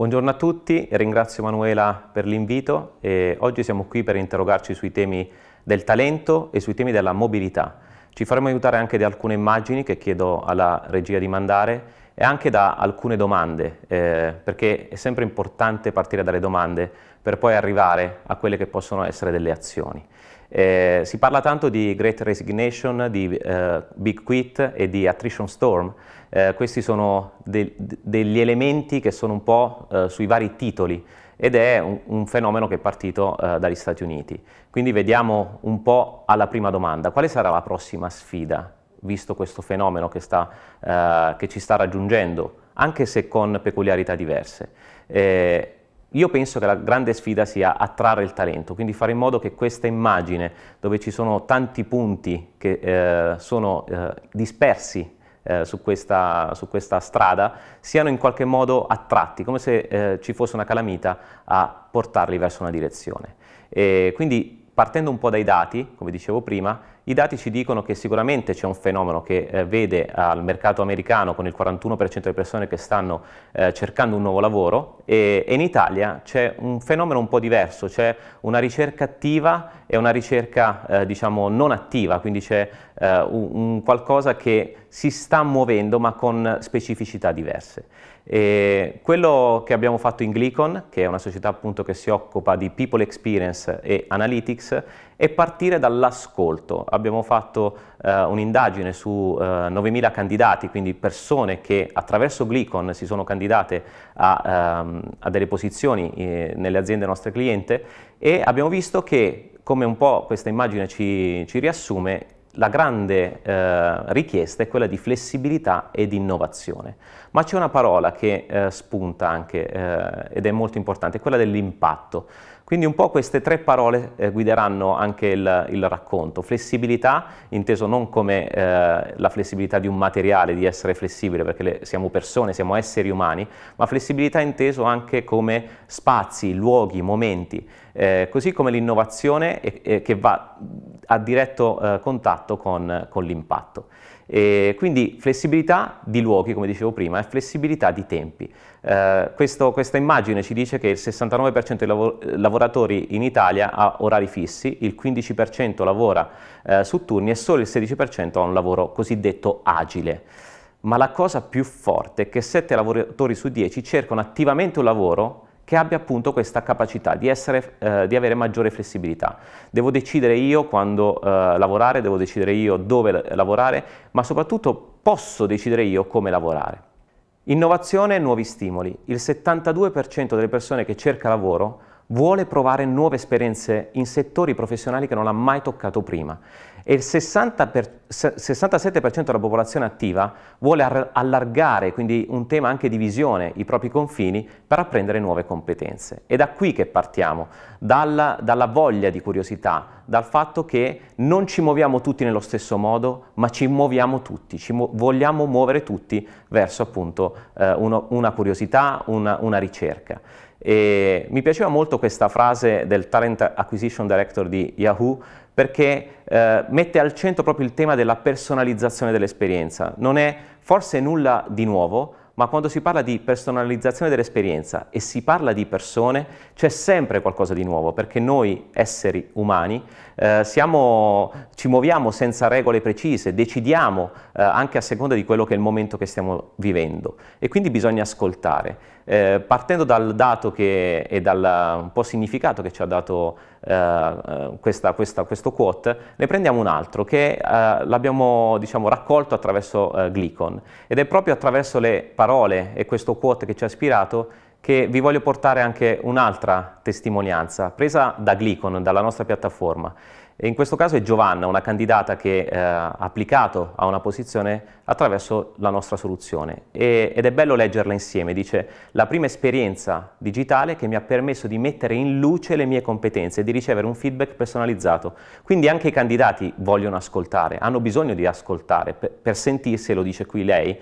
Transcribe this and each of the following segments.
Buongiorno a tutti, ringrazio Manuela per l'invito e oggi siamo qui per interrogarci sui temi del talento e sui temi della mobilità. Ci faremo aiutare anche da alcune immagini che chiedo alla regia di mandare e anche da alcune domande, eh, perché è sempre importante partire dalle domande per poi arrivare a quelle che possono essere delle azioni. Eh, si parla tanto di Great Resignation, di eh, Big Quit e di Attrition Storm. Eh, questi sono de degli elementi che sono un po' eh, sui vari titoli ed è un, un fenomeno che è partito eh, dagli Stati Uniti. Quindi vediamo un po' alla prima domanda, quale sarà la prossima sfida, visto questo fenomeno che, sta, eh, che ci sta raggiungendo, anche se con peculiarità diverse? Io penso che la grande sfida sia attrarre il talento, quindi fare in modo che questa immagine, dove ci sono tanti punti che eh, sono eh, dispersi eh, su, questa, su, questa, strada, siano in qualche modo attratti, come se eh, ci fosse una calamita a portarli verso una direzione. E quindi partendo un po' dai dati, come dicevo prima, i dati ci dicono che sicuramente c'è un fenomeno che eh, vede al mercato americano con il 41% delle persone che stanno eh, cercando un nuovo lavoro e, e in Italia c'è un fenomeno un po' diverso, c'è una ricerca attiva e una ricerca eh, diciamo non attiva, quindi c'è eh, un, un qualcosa che si sta muovendo ma con specificità diverse. E quello che abbiamo fatto in Glicon, che è una società appunto che si occupa di people experience e analytics, e partire dall'ascolto. Abbiamo fatto eh, un'indagine su eh, 9.000 candidati, quindi persone che attraverso Glicon si sono candidate a, ehm, a delle posizioni eh, nelle aziende nostre cliente e abbiamo visto che, come un po' questa immagine ci, ci riassume, la grande eh, richiesta è quella di flessibilità ed innovazione. Ma c'è una parola che eh, spunta anche eh, ed è molto importante, quella dell'impatto. Quindi un po' queste tre parole eh, guideranno anche il, il, racconto. Flessibilità, inteso non come eh, la flessibilità di un materiale, di essere flessibile, perché le, siamo persone, siamo esseri umani, ma flessibilità inteso anche come spazi, luoghi, momenti, eh, così come l'innovazione che va a diretto eh, contatto con, con l'impatto. quindi flessibilità di luoghi, come dicevo prima, e flessibilità di tempi. Eh, questo, questa immagine ci dice che il 69% dei lavoratori in Italia ha orari fissi, il 15% lavora eh, su turni e solo il 16% ha un lavoro cosiddetto agile. Ma la cosa più forte è che 7 lavoratori su 10 cercano attivamente un lavoro che abbia appunto questa capacità di, essere, eh, di avere maggiore flessibilità. Devo decidere io quando eh, lavorare, devo decidere io dove lavorare, ma soprattutto posso decidere io come lavorare. Innovazione e nuovi stimoli. Il 72% delle persone che cerca lavoro vuole provare nuove esperienze in settori professionali che non ha mai toccato prima e il 60 per, 67% della popolazione attiva vuole allargare, quindi un tema anche di visione, i propri confini per apprendere nuove competenze. È da qui che partiamo, dalla, dalla voglia di curiosità, dal fatto che non ci muoviamo tutti nello stesso modo, ma ci muoviamo tutti, ci mu vogliamo muovere tutti verso appunto eh, uno, una curiosità, una, una ricerca. E mi piaceva molto questa frase del Talent Acquisition Director di Yahoo perché eh, mette al centro proprio il tema della personalizzazione dell'esperienza. Non è forse nulla di nuovo, ma quando si parla di personalizzazione dell'esperienza e si parla di persone, c'è sempre qualcosa di nuovo, perché noi esseri umani eh, siamo, ci muoviamo senza regole precise, decidiamo eh, anche a seconda di quello che è il momento che stiamo vivendo e quindi bisogna ascoltare. Eh, partendo dal dato che, e dal un po' significato che ci ha dato eh, eh questa, questa, questo quote, ne prendiamo un altro che eh, l'abbiamo diciamo, raccolto attraverso eh, Glicon ed è proprio attraverso le parole e questo quote che ci ha ispirato che vi voglio portare anche un'altra testimonianza presa da Glicon, dalla nostra piattaforma. E in questo caso è Giovanna, una candidata che eh, ha applicato a una posizione attraverso la nostra soluzione e, ed è bello leggerla insieme, dice la prima esperienza digitale che mi ha permesso di mettere in luce le mie competenze e di ricevere un feedback personalizzato. Quindi anche i candidati vogliono ascoltare, hanno bisogno di ascoltare per, per sentirsi, lo dice qui lei,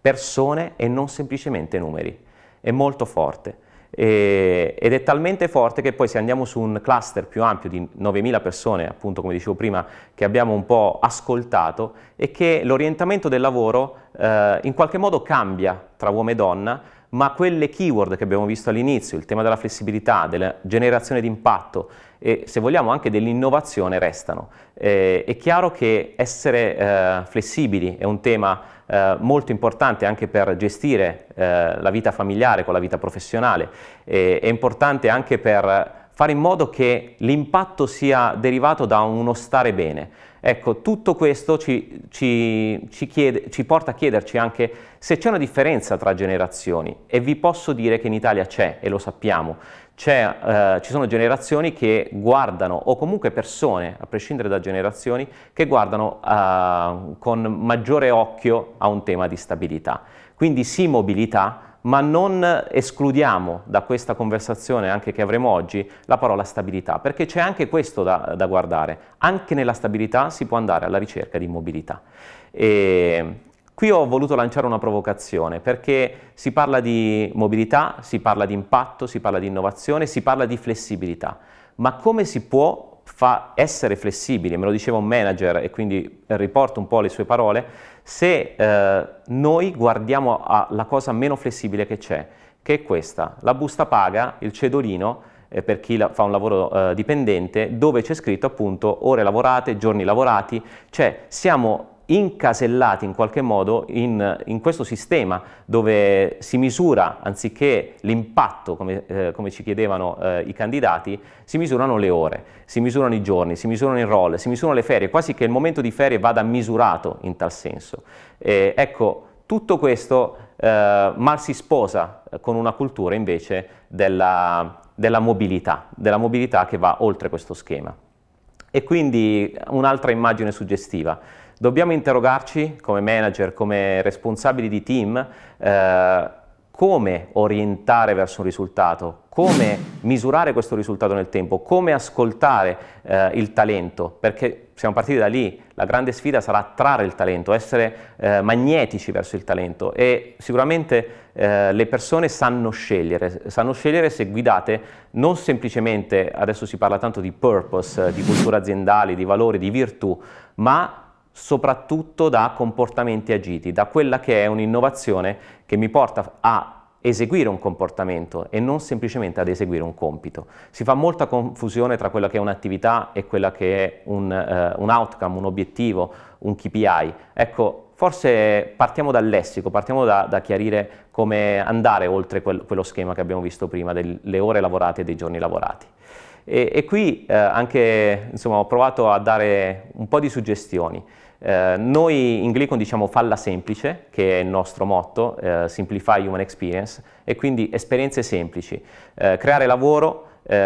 persone e non semplicemente numeri. È molto forte. Eh, ed è talmente forte che poi se andiamo su un cluster più ampio di 9.000 persone, appunto come dicevo prima, che abbiamo un po' ascoltato, è che l'orientamento del lavoro eh, in qualche modo cambia tra uomo e donna, ma quelle keyword che abbiamo visto all'inizio, il tema della flessibilità, della generazione di impatto e se vogliamo anche dell'innovazione restano. Eh, è chiaro che essere eh, flessibili è un tema eh, molto importante anche per gestire eh, la vita familiare con la vita professionale, e, è importante anche per fare in modo che l'impatto sia derivato da uno stare bene. Ecco, tutto questo ci, ci, ci, chiede, ci porta a chiederci anche se c'è una differenza tra generazioni e vi posso dire che in Italia c'è e lo sappiamo. Eh, ci sono generazioni che guardano, o comunque persone, a prescindere da generazioni, che guardano eh, con maggiore occhio a un tema di stabilità. Quindi sì mobilità, ma non escludiamo da questa conversazione anche che avremo oggi la parola stabilità, perché c'è anche questo da, da, guardare, anche nella stabilità si può andare alla ricerca di mobilità. E qui ho voluto lanciare una provocazione, perché si parla di mobilità, si parla di impatto, si parla di innovazione, si parla di flessibilità, ma come si può essere flessibili, me lo diceva un manager e quindi riporto un po' le sue parole, se eh, noi guardiamo alla cosa meno flessibile che c'è, che è questa, la busta paga, il cedolino, eh, per chi la, fa un lavoro eh, dipendente, dove c'è scritto appunto ore lavorate, giorni lavorati, cioè siamo incasellati in qualche modo in, in, questo sistema dove si misura anziché l'impatto come, eh, come, ci chiedevano eh, i candidati, si misurano le ore, si misurano i giorni, si misurano i roll, si misurano le ferie, quasi che il momento di ferie vada misurato in tal senso. E, ecco, tutto questo eh, mal si sposa eh, con una cultura invece della, della mobilità, della mobilità che va oltre questo schema. E quindi un'altra immagine suggestiva. Dobbiamo interrogarci come manager, come responsabili di team, eh, come orientare verso un risultato, come misurare questo risultato nel tempo, come ascoltare eh, il talento, perché siamo partiti da lì, la grande sfida sarà attrarre il talento, essere eh, magnetici verso il talento e sicuramente eh, le persone sanno scegliere, sanno scegliere se guidate non semplicemente, adesso si parla tanto di purpose, di cultura aziendale, di valori, di virtù, ma soprattutto da comportamenti agiti, da quella che è un'innovazione che mi porta a eseguire un comportamento e non semplicemente ad eseguire un compito. Si fa molta confusione tra quella che è un'attività e quella che è un, eh, un outcome, un obiettivo, un KPI. Ecco, forse partiamo dal lessico, partiamo da, da chiarire come andare oltre quel, quello schema che abbiamo visto prima delle ore lavorate e dei giorni lavorati. E, e qui eh, anche, insomma, ho provato a dare un po' di suggestioni. Eh, noi in Glicon diciamo falla semplice, che è il nostro motto, eh, Simplify Human Experience, e quindi esperienze semplici. Eh, creare lavoro eh,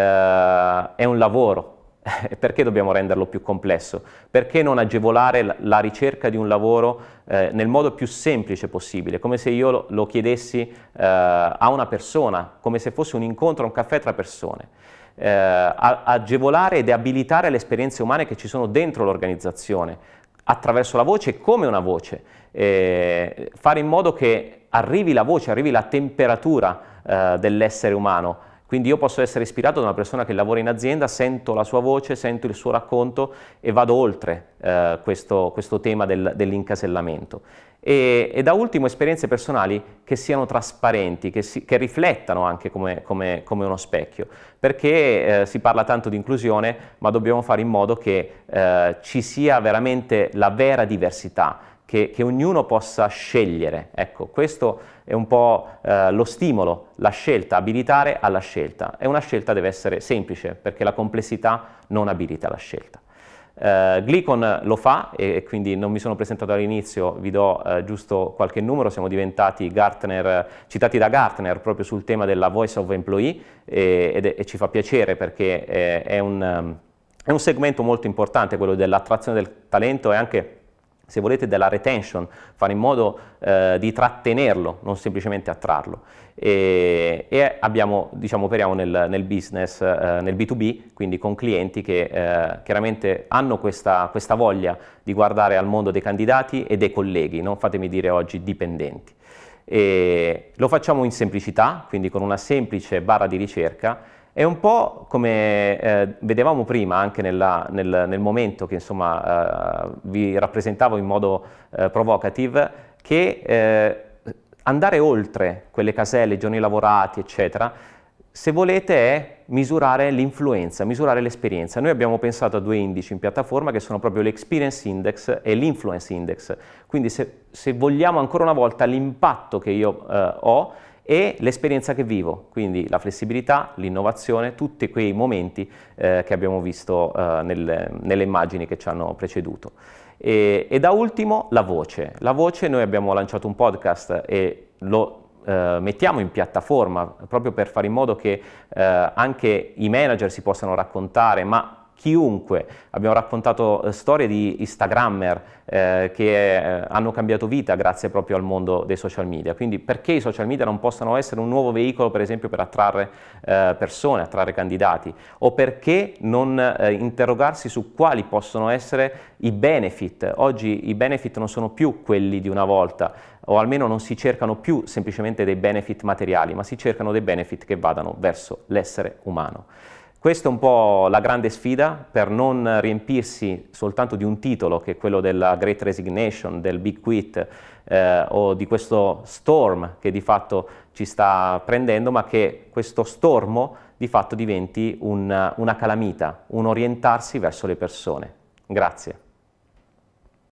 è un lavoro, perché dobbiamo renderlo più complesso? Perché non agevolare la ricerca di un lavoro eh, nel modo più semplice possibile, come se io lo, lo chiedessi eh, a una persona, come se fosse un incontro, un caffè tra persone. Eh, agevolare ed abilitare le esperienze umane che ci sono dentro l'organizzazione, attraverso la voce come una voce, eh, fare in modo che arrivi la voce, arrivi la temperatura eh, dell'essere umano quindi io posso essere ispirato da una persona che lavora in azienda, sento la sua voce, sento il suo racconto e vado oltre eh, questo, questo, tema del, dell'incasellamento. E, e, da ultimo esperienze personali che siano trasparenti, che, si, che riflettano anche come, come, come, uno specchio, perché eh, si parla tanto di inclusione, ma dobbiamo fare in modo che eh, ci sia veramente la vera diversità che, che ognuno possa scegliere. Ecco, questo è un po' eh, lo stimolo, la scelta, abilitare alla scelta. E una scelta deve essere semplice, perché la complessità non abilita la scelta. Uh, eh, Glicon lo fa e, quindi non mi sono presentato all'inizio, vi do uh, giusto qualche numero, siamo diventati Gartner, citati da Gartner proprio sul tema della voice of employee e, ed, e ci fa piacere perché è, eh, è, un, um, è un segmento molto importante quello dell'attrazione del talento e anche se volete, della retention, fare in modo eh, di trattenerlo, non semplicemente attrarlo. E, e abbiamo, diciamo, operiamo nel, nel business, eh, nel B2B, quindi con clienti che eh, chiaramente hanno questa, questa, voglia di guardare al mondo dei candidati e dei colleghi, non fatemi dire oggi dipendenti. E lo facciamo in semplicità, quindi con una semplice barra di ricerca è un po' come eh, vedevamo prima, anche nella, nel, nel, momento che insomma, eh, vi rappresentavo in modo eh, provocative, che eh, andare oltre quelle caselle, giorni lavorati, eccetera, se volete è misurare l'influenza, misurare l'esperienza. Noi abbiamo pensato a due indici in piattaforma che sono proprio l'Experience Index e l'Influence Index. Quindi se, se vogliamo ancora una volta l'impatto che io eh, ho e l'esperienza che vivo, quindi la flessibilità, l'innovazione, tutti quei momenti eh, che abbiamo visto eh, nel, nelle immagini che ci hanno preceduto. E, e, da ultimo la voce. La voce, noi abbiamo lanciato un podcast e lo eh, mettiamo in piattaforma proprio per fare in modo che eh, anche i manager si possano raccontare, ma chiunque. Abbiamo raccontato eh, storie di Instagrammer eh, che eh, hanno cambiato vita grazie proprio al mondo dei social media. Quindi perché i social media non possano essere un nuovo veicolo per esempio per attrarre eh, persone, attrarre candidati o perché non eh, interrogarsi su quali possono essere i benefit. Oggi i benefit non sono più quelli di una volta o almeno non si cercano più semplicemente dei benefit materiali, ma si cercano dei benefit che vadano verso l'essere umano. Questa è un po' la grande sfida per non riempirsi soltanto di un titolo che è quello della Great Resignation, del Big Quit eh, o di questo storm che di fatto ci sta prendendo, ma che questo stormo di fatto diventi un, una calamita, un orientarsi verso le persone. Grazie.